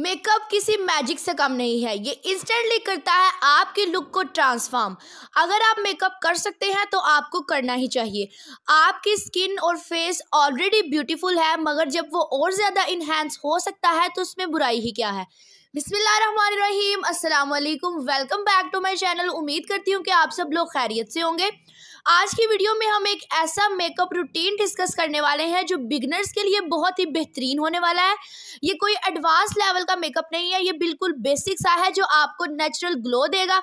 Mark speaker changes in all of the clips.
Speaker 1: makeup किसी magic से कम नहीं है ये इंस्टेंटली करता है आपके लुक को ट्रांसफॉर्म अगर आप मेकअप कर सकते हैं तो आपको करना ही चाहिए आपकी स्किन और फेस ऑलरेडी ब्यूटीफुल है मगर जब वो और ज़्यादा इन्हेंस हो सकता है तो उसमें बुराई ही क्या है बिसमीम अल्लाम welcome back to my channel उम्मीद करती हूँ कि आप सब लोग खैरियत से होंगे आज की वीडियो में हम एक ऐसा मेकअप रूटीन डिस्कस करने वाले हैं जो बिगनर्स के लिए बहुत ही बेहतरीन होने वाला है ये कोई एडवांस लेवल का मेकअप नहीं है ये बिल्कुल बेसिक सा है जो आपको नेचुरल ग्लो देगा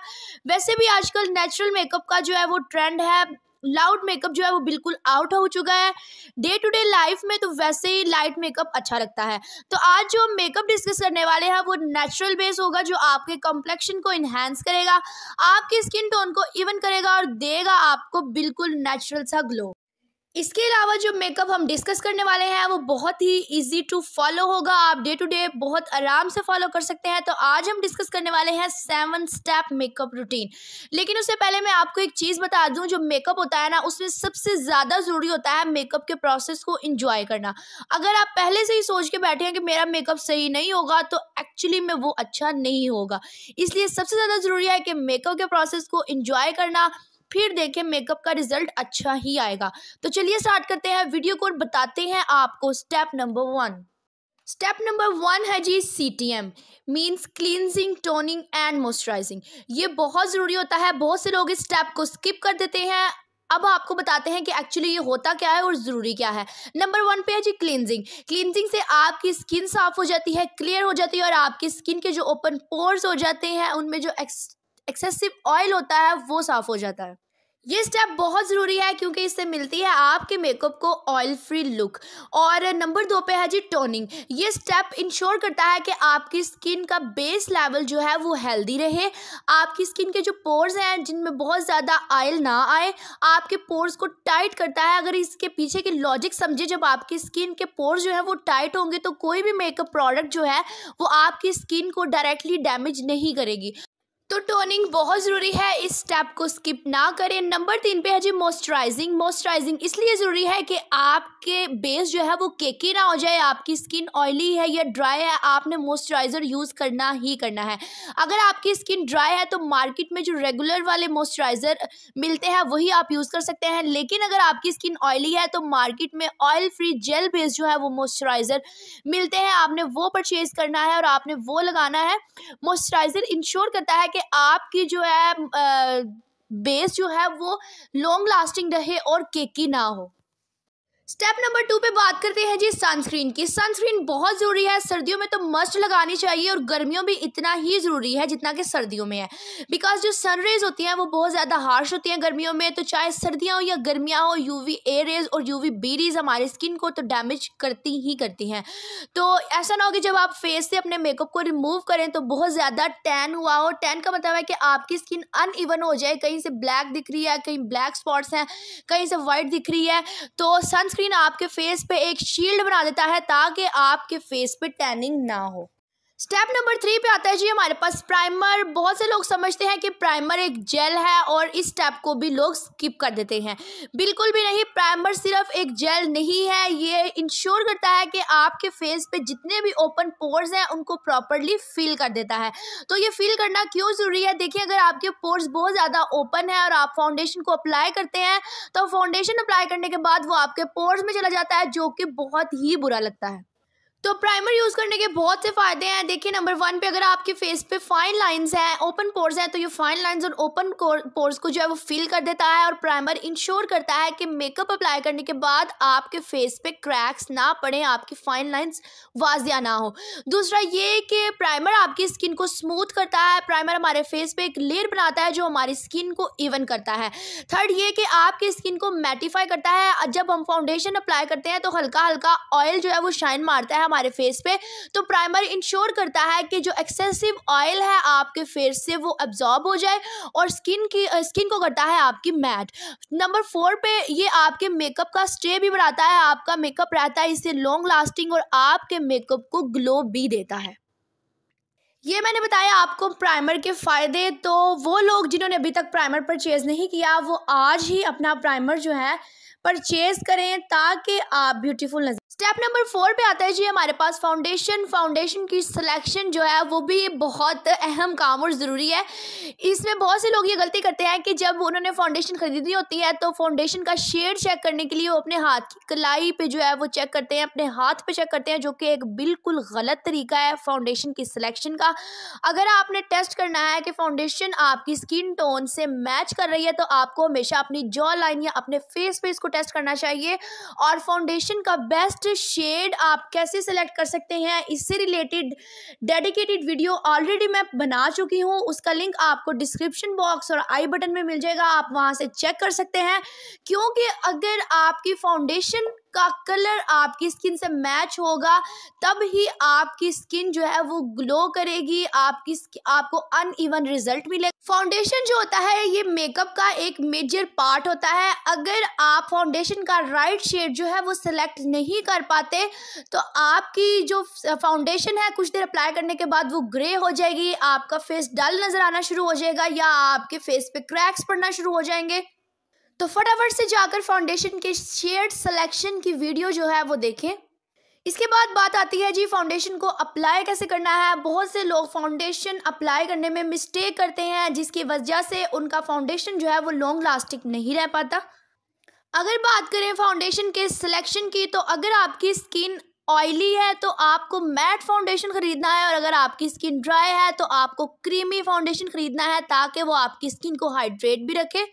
Speaker 1: वैसे भी आजकल नेचुरल मेकअप का जो है वो ट्रेंड है लाउड मेकअप जो है वो बिल्कुल आउट हो चुका है डे टू डे लाइफ में तो वैसे ही लाइट मेकअप अच्छा लगता है तो आज जो हम मेकअप डिस्कस करने वाले हैं वो नेचुरल बेस होगा जो आपके कॉम्प्लेक्शन को इन्हेंस करेगा आपकी स्किन टोन को इवन करेगा और देगा आपको बिल्कुल नेचुरल सा ग्लो इसके अलावा जो मेकअप हम डिस्कस करने वाले हैं वो बहुत ही इजी टू फॉलो होगा आप डे टू डे बहुत आराम से फॉलो कर सकते हैं तो आज हम डिस्कस करने वाले हैं सेवन स्टेप मेकअप रूटीन लेकिन उससे पहले मैं आपको एक चीज़ बता दूं जो मेकअप होता है ना उसमें सबसे ज़्यादा ज़रूरी होता है मेकअप के प्रोसेस को इन्जॉय करना अगर आप पहले से ही सोच के बैठे हैं कि मेरा मेकअप सही नहीं होगा तो एक्चुअली में वो अच्छा नहीं होगा इसलिए सबसे ज़्यादा ज़रूरी है कि मेकअप के प्रोसेस को इन्जॉय करना फिर देखें मेकअप का रिजल्ट अच्छा ही आएगा तो चलिए स्टार्ट करते हैं वीडियो को बताते हैं आपको step number one step number one है जी C T M means cleansing toning and moisturizing ये बहुत ज़रूरी होता है बहुत से लोग इस स्टेप को स्किप कर देते हैं अब आपको बताते हैं कि एक्चुअली ये होता क्या है और ज़रूरी क्या है नंबर वन पे है जी क्लिनजिंग क्लिनजिंग से आपकी स्किन साफ हो जाती है क्लियर हो जाती है और आपकी स्किन के जो ओपन पोर्स हो जाते हैं उनमें जो एक्स एक्सेसिव ऑयल होता है वो साफ़ हो जाता है ये स्टेप बहुत ज़रूरी है क्योंकि इससे मिलती है आपके मेकअप को ऑयल फ्री लुक और नंबर दो पे है जी टोनिंग ये स्टेप इंश्योर करता है कि आपकी स्किन का बेस लेवल जो है वो हेल्दी रहे आपकी स्किन के जो पोर्स हैं जिनमें बहुत ज़्यादा ऑयल ना आए आपके पोर्स को टाइट करता है अगर इसके पीछे की लॉजिक समझे जब आपकी स्किन के पोर्स जो है वो टाइट होंगे तो कोई भी मेकअप प्रोडक्ट जो है वो आपकी स्किन को डायरेक्टली डैमेज नहीं करेगी तो टोनिंग बहुत ज़रूरी है इस स्टेप को स्किप ना करें नंबर तीन पे है जी मॉइस्चराइजिंग मॉइस्चराइजिंग इसलिए ज़रूरी है कि आपके बेस जो है वो केकी ना हो जाए आपकी स्किन ऑयली है या ड्राई है आपने मॉइस्चराइज़र यूज़ करना ही करना है अगर आपकी स्किन ड्राई है तो मार्केट में जो रेगुलर वाले मॉइस्चराइज़र मिलते हैं वही आप यूज़ कर सकते हैं लेकिन अगर आपकी स्किन ऑयली है तो मार्केट में ऑयल फ्री जेल बेस जो है वो मॉइस्चराइज़र मिलते हैं आपने वो परचेज़ करना है और आपने वो लगाना है मॉइस्चराइज़र इंश्योर करता है कि आपकी जो है बेस जो है वो लॉन्ग लास्टिंग रहे और केकी ना हो स्टेप नंबर टू पे बात करते हैं जी सनस्क्रीन की सनस्क्रीन बहुत ज़रूरी है सर्दियों में तो मस्ट लगानी चाहिए और गर्मियों भी इतना ही ज़रूरी है जितना कि सर्दियों में है बिकॉज जो सन रेज होती हैं वो बहुत ज़्यादा हार्श होती हैं गर्मियों में तो चाहे सर्दियाँ हो या गर्मियाँ हो यूवी ए रेज और यूवी बी रेज हमारी स्किन को तो डैमेज करती ही करती हैं तो ऐसा ना हो कि जब आप फेस से अपने मेकअप को रिमूव करें तो बहुत ज़्यादा टैन हुआ हो टैन का मतलब है कि आपकी स्किन अनइवन हो जाए कहीं से ब्लैक दिख रही है कहीं ब्लैक स्पॉट्स हैं कहीं से वाइट दिख रही है तो सन सनस्क्रीन आपके फेस पे एक शील्ड बना देता है ताकि आपके फेस पे टैनिंग ना हो स्टेप नंबर थ्री पे आता है जी हमारे पास प्राइमर बहुत से लोग समझते हैं कि प्राइमर एक जेल है और इस स्टेप को भी लोग स्किप कर देते हैं बिल्कुल भी नहीं प्राइमर सिर्फ एक जेल नहीं है ये इंश्योर करता है कि आपके फेस पे जितने भी ओपन पोर्स हैं उनको प्रॉपरली फिल कर देता है तो ये फिल करना क्यों ज़रूरी है देखिए अगर आपके पोर्स बहुत ज़्यादा ओपन है और आप फाउंडेशन को अप्लाई करते हैं तो फाउंडेशन अप्लाई करने के बाद वो आपके पोर्स में चला जाता है जो कि बहुत ही बुरा लगता है तो प्राइमर यूज़ करने के बहुत से फ़ायदे हैं देखिए नंबर वन पे अगर आपके फेस पे फाइन लाइंस हैं ओपन पोर्स हैं तो ये फाइन लाइंस और ओपन पोर्स को जो है वो फिल कर देता है और प्राइमर इंश्योर करता है कि मेकअप अप्लाई करने के बाद आपके फेस पे क्रैक्स ना पड़े आपकी फाइन लाइंस वाजिया ना हो दूसरा ये कि प्राइमर आपकी स्किन को स्मूथ करता है प्राइमर हमारे फेस पर एक लेयर बनाता है जो हमारी स्किन को इवन करता है थर्ड ये कि आपकी स्किन को मैटिफाई करता है जब हम फाउंडेशन अप्लाई करते हैं तो हल्का हल्का ऑयल जो है वो शाइन मारता है हमारे फेस पे तो प्राइमर इंश्योर करता है कि जो एक्सेसिव ऑयल है आपके फेस से वो एब्जॉर्ब हो जाए और स्किन की स्किन को करता है आपकी मैट नंबर फोर पे ये आपके मेकअप का स्टे भी बढ़ाता है आपका मेकअप रहता है इससे लॉन्ग लास्टिंग और आपके मेकअप को ग्लो भी देता है ये मैंने बताया आपको प्राइमर के फ़ायदे तो वो लोग जिन्होंने अभी तक प्राइमर परचेज़ नहीं किया वो आज ही अपना प्राइमर जो है परचेज़ करें ताकि आप ब्यूटीफुल नजर स्टेप नंबर फोर पे आता है जी हमारे पास फाउंडेशन फाउंडेशन की सिलेक्शन जो है वो भी बहुत अहम काम और ज़रूरी है इसमें बहुत से लोग ये गलती करते हैं कि जब उन्होंने फाउंडेशन ख़रीदनी होती है तो फाउंडेशन का शेड चेक करने के लिए वो अपने हाथ की कलाई पे जो है वो चेक करते हैं अपने हाथ पे चेक करते हैं जो कि एक बिल्कुल गलत तरीका है फाउंडेशन की सिलेक्शन का अगर आपने टेस्ट करना है कि फाउंडेशन आपकी स्किन टोन से मैच कर रही है तो आपको हमेशा अपनी जॉ लाइन या अपने फेस पर इसको टेस्ट करना चाहिए और फाउंडेशन का बेस्ट बेस्ट शेड आप कैसे सेलेक्ट कर सकते हैं इससे रिलेटेड डेडिकेटेड वीडियो ऑलरेडी मैं बना चुकी हूँ उसका लिंक आपको डिस्क्रिप्शन बॉक्स और आई बटन में मिल जाएगा आप वहाँ से चेक कर सकते हैं क्योंकि अगर आपकी फाउंडेशन उसका कलर आपकी स्किन से मैच होगा तब ही आपकी स्किन जो है वो ग्लो करेगी आपकी आपको अन ईवन रिजल्ट मिलेगा फाउंडेशन जो होता है ये मेकअप का एक मेजर पार्ट होता है अगर आप फाउंडेशन का राइट शेड जो है वो सिलेक्ट नहीं कर पाते तो आपकी जो फाउंडेशन है कुछ देर अप्लाई करने के बाद वो ग्रे हो जाएगी आपका फेस डल नज़र आना शुरू हो जाएगा या आपके फेस पे क्रैक्स पड़ना शुरू हो जाएंगे तो फटाफट से जाकर फाउंडेशन के शेड सिलेक्शन की वीडियो जो है वो देखें इसके बाद बात आती है जी फाउंडेशन को अप्लाई कैसे करना है बहुत से लोग फाउंडेशन अप्लाई करने में मिस्टेक करते हैं जिसकी वजह से उनका फाउंडेशन जो है वो लॉन्ग लास्टिंग नहीं रह पाता अगर बात करें फाउंडेशन के सिलेक्शन की तो अगर आपकी स्किन ऑयली है तो आपको मैट फाउंडेशन ख़रीदना है और अगर आपकी स्किन ड्राई है तो आपको क्रीमी फाउंडेशन ख़रीदना है ताकि वो आपकी स्किन को हाइड्रेट भी रखे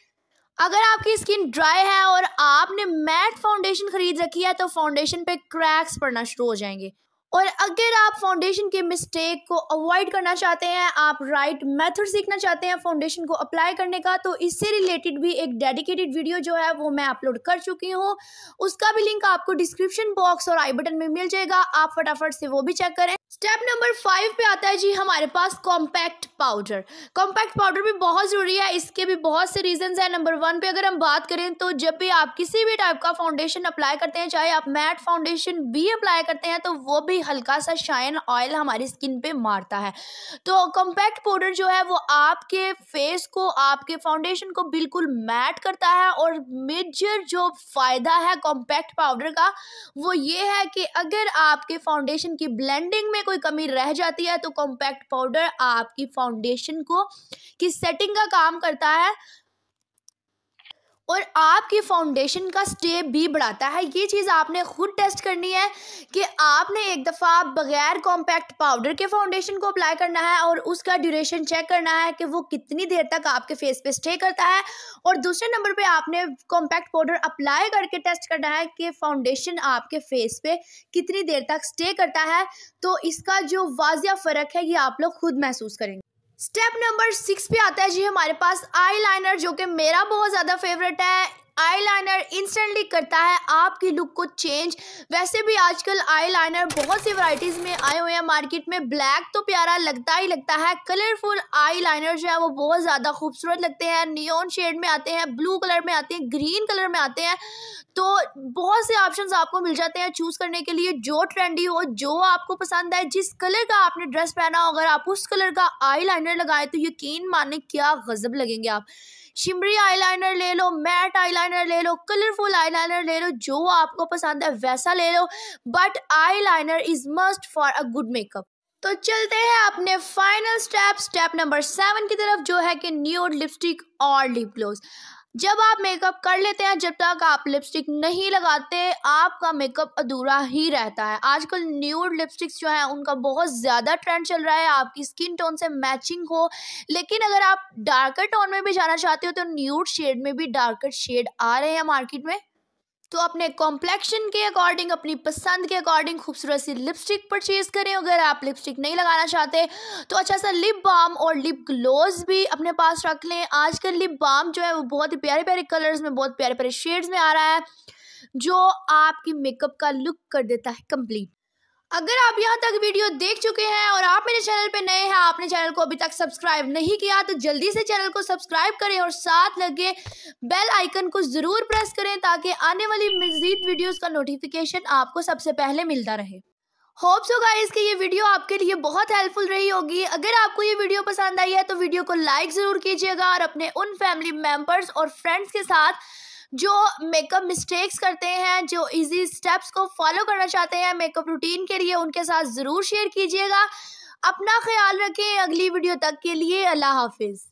Speaker 1: अगर आपकी स्किन ड्राई है और आपने मैट फाउंडेशन खरीद रखी है तो फाउंडेशन पे क्रैक्स पड़ना शुरू हो जाएंगे और अगर आप फाउंडेशन के मिस्टेक को अवॉइड करना चाहते हैं आप राइट मेथड सीखना चाहते हैं फाउंडेशन को अप्लाई करने का तो इससे रिलेटेड भी एक डेडिकेटेड वीडियो जो है वो मैं अपलोड कर चुकी हूँ उसका भी लिंक आपको डिस्क्रिप्शन बॉक्स और आई बटन में मिल जाएगा आप फटाफट से वो भी चेक करें स्टेप नंबर फाइव पे आता है जी हमारे पास कॉम्पैक्ट पाउडर कॉम्पैक्ट पाउडर भी बहुत ज़रूरी है इसके भी बहुत से रीजंस हैं नंबर वन पे अगर हम बात करें तो जब भी आप किसी भी टाइप का फाउंडेशन अप्लाई करते हैं चाहे आप मैट फाउंडेशन भी अप्लाई करते हैं तो वो भी हल्का सा शाइन ऑयल हमारी स्किन पर मारता है तो कॉम्पैक्ट पाउडर जो है वो आपके फेस को आपके फाउंडेशन को बिल्कुल मैट करता है और मेजर जो फ़ायदा है कॉम्पैक्ट पाउडर का वो ये है कि अगर आपके फाउंडेशन की ब्लेंडिंग में कोई कमी रह जाती है तो कॉम्पैक्ट पाउडर आपकी फाउंडेशन को की सेटिंग का काम करता है और आपकी फाउंडेशन का स्टे भी बढ़ाता है ये चीज़ आपने खुद टेस्ट करनी है कि आपने एक दफ़ा बगैर कॉम्पैक्ट पाउडर के फाउंडेशन को अप्लाई करना है और उसका ड्यूरेशन चेक करना है कि वो कितनी देर तक आपके फेस पे स्टे करता है और दूसरे नंबर पे आपने कॉम्पैक्ट पाउडर अप्लाई करके टेस्ट करना है कि फाउंडेशन आपके फेस पे कितनी देर तक स्टे करता है तो इसका जो वाजिया फ़र्क है ये आप लोग खुद महसूस करेंगे स्टेप नंबर सिक्स पे आता है जी हमारे पास आईलाइनर जो कि मेरा बहुत ज़्यादा फेवरेट है आईलाइनर इंस्टेंटली करता है आपकी लुक को चेंज वैसे भी आजकल आईलाइनर बहुत सी वैरायटीज़ में आए हुए हैं मार्केट में ब्लैक तो प्यारा लगता ही लगता है कलरफुल आईलाइनर जो है वो बहुत ज़्यादा खूबसूरत लगते हैं नियोन शेड में आते हैं ब्लू कलर में आते हैं ग्रीन कलर में आते हैं तो बहुत से ऑप्शंस आपको मिल जाते हैं चूज़ करने के लिए जो ट्रेंडी हो जो आपको पसंद आए जिस कलर का आपने ड्रेस पहना हो अगर आप उस कलर का आई लाइनर लगाएं तो यकीन माने क्या गजब लगेंगे आप शिमरी आई लाइनर ले लो मैट आई लाइनर ले लो कलरफुल आई लाइनर ले लो जो आपको पसंद है वैसा ले लो but eyeliner is must for a good makeup तो चलते हैं अपने final step step number seven की तरफ जो है कि न्यूड लिपस्टिक और लिप ग्लोज जब आप मेकअप कर लेते हैं जब तक आप लिपस्टिक नहीं लगाते आपका मेकअप अधूरा ही रहता है आजकल न्यूड लिपस्टिक्स जो हैं उनका बहुत ज़्यादा ट्रेंड चल रहा है आपकी स्किन टोन से मैचिंग हो लेकिन अगर आप डार्कर टोन में भी जाना चाहते हो तो न्यूड शेड में भी डार्कर शेड आ रहे हैं मार्केट में तो अपने कॉम्प्लेक्शन के अकॉर्डिंग अपनी पसंद के अकॉर्डिंग खूबसूरत सी लिपस्टिक परचेज़ करें अगर आप लिपस्टिक नहीं लगाना चाहते तो अच्छा सा लिप बाम और लिप ग्लोज भी अपने पास रख लें आजकल लिप बाम जो है वो बहुत ही प्यारे प्यारे कलर्स में बहुत प्यारे प्यारे शेड्स में आ रहा है जो आपकी मेकअप का लुक कर देता है कंप्लीट अगर आप यहाँ तक वीडियो देख चुके हैं और आप मेरे चैनल पे नए हैं आपने चैनल को अभी तक सब्सक्राइब नहीं किया तो जल्दी से चैनल को सब्सक्राइब करें और साथ लगे बेल आइकन को ज़रूर प्रेस करें ताकि आने वाली मज़ीद वीडियोस का नोटिफिकेशन आपको सबसे पहले मिलता रहे होप्स गाइस कि ये वीडियो आपके लिए बहुत हेल्पफुल रही होगी अगर आपको ये वीडियो पसंद आई है तो वीडियो को लाइक ज़रूर कीजिएगा और अपने उन फैमिली मेम्बर्स और फ्रेंड्स के साथ जो मेकअप मिस्टेक्स करते हैं जो इजी स्टेप्स को फॉलो करना चाहते हैं मेकअप रूटीन के लिए उनके साथ ज़रूर शेयर कीजिएगा अपना ख्याल रखें अगली वीडियो तक के लिए अल्लाह हाफिज़